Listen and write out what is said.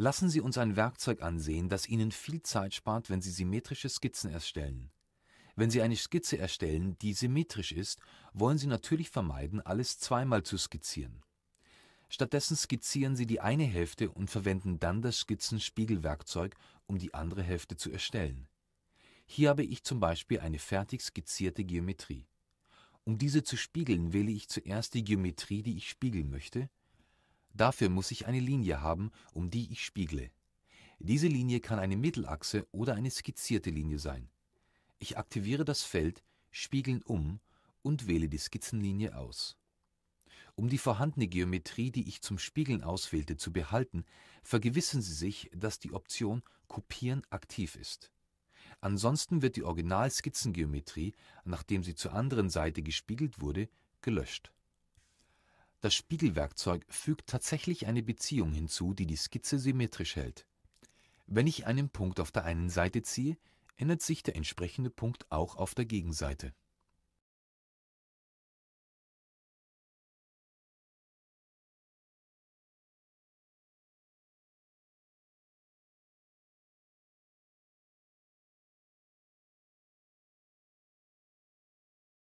Lassen Sie uns ein Werkzeug ansehen, das Ihnen viel Zeit spart, wenn Sie symmetrische Skizzen erstellen. Wenn Sie eine Skizze erstellen, die symmetrisch ist, wollen Sie natürlich vermeiden, alles zweimal zu skizzieren. Stattdessen skizzieren Sie die eine Hälfte und verwenden dann das Skizzenspiegelwerkzeug, um die andere Hälfte zu erstellen. Hier habe ich zum Beispiel eine fertig skizzierte Geometrie. Um diese zu spiegeln, wähle ich zuerst die Geometrie, die ich spiegeln möchte, Dafür muss ich eine Linie haben, um die ich spiegle. Diese Linie kann eine Mittelachse oder eine skizzierte Linie sein. Ich aktiviere das Feld Spiegeln um und wähle die Skizzenlinie aus. Um die vorhandene Geometrie, die ich zum Spiegeln auswählte, zu behalten, vergewissen Sie sich, dass die Option Kopieren aktiv ist. Ansonsten wird die Original-Skizzengeometrie, nachdem sie zur anderen Seite gespiegelt wurde, gelöscht das Spiegelwerkzeug fügt tatsächlich eine Beziehung hinzu, die die Skizze symmetrisch hält. Wenn ich einen Punkt auf der einen Seite ziehe, ändert sich der entsprechende Punkt auch auf der Gegenseite